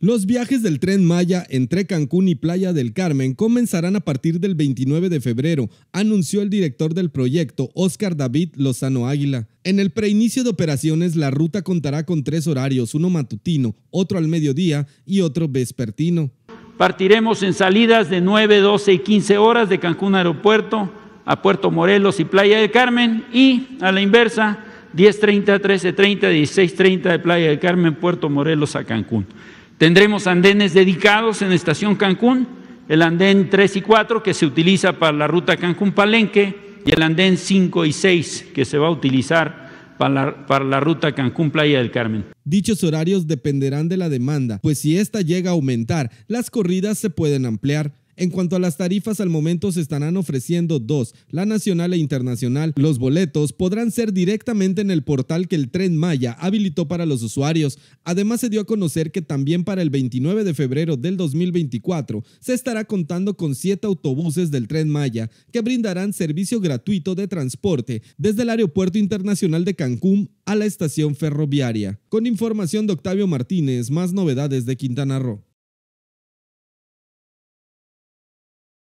Los viajes del tren Maya entre Cancún y Playa del Carmen comenzarán a partir del 29 de febrero, anunció el director del proyecto, Oscar David Lozano Águila. En el preinicio de operaciones, la ruta contará con tres horarios, uno matutino, otro al mediodía y otro vespertino. Partiremos en salidas de 9, 12 y 15 horas de Cancún Aeropuerto a Puerto Morelos y Playa del Carmen y, a la inversa, 10.30, 13.30, 16.30 de Playa del Carmen, Puerto Morelos a Cancún. Tendremos andenes dedicados en Estación Cancún, el andén 3 y 4 que se utiliza para la ruta Cancún-Palenque y el andén 5 y 6 que se va a utilizar para la, ruta Cancún-Playa del Carmen. Dichos horarios dependerán de la demanda, pues si esta llega a aumentar, las corridas se pueden ampliar. En cuanto a las tarifas, al momento se estarán ofreciendo dos, la nacional e internacional. Los boletos podrán ser directamente en el portal que el tren Maya habilitó para los usuarios. Además, se dio a conocer que también para el 29 de febrero del 2024 se estará contando con siete autobuses del tren Maya que brindarán servicio gratuito de transporte desde el Aeropuerto Internacional de Cancún a la estación ferroviaria. Con información de Octavio Martínez, más novedades de Quintana Roo.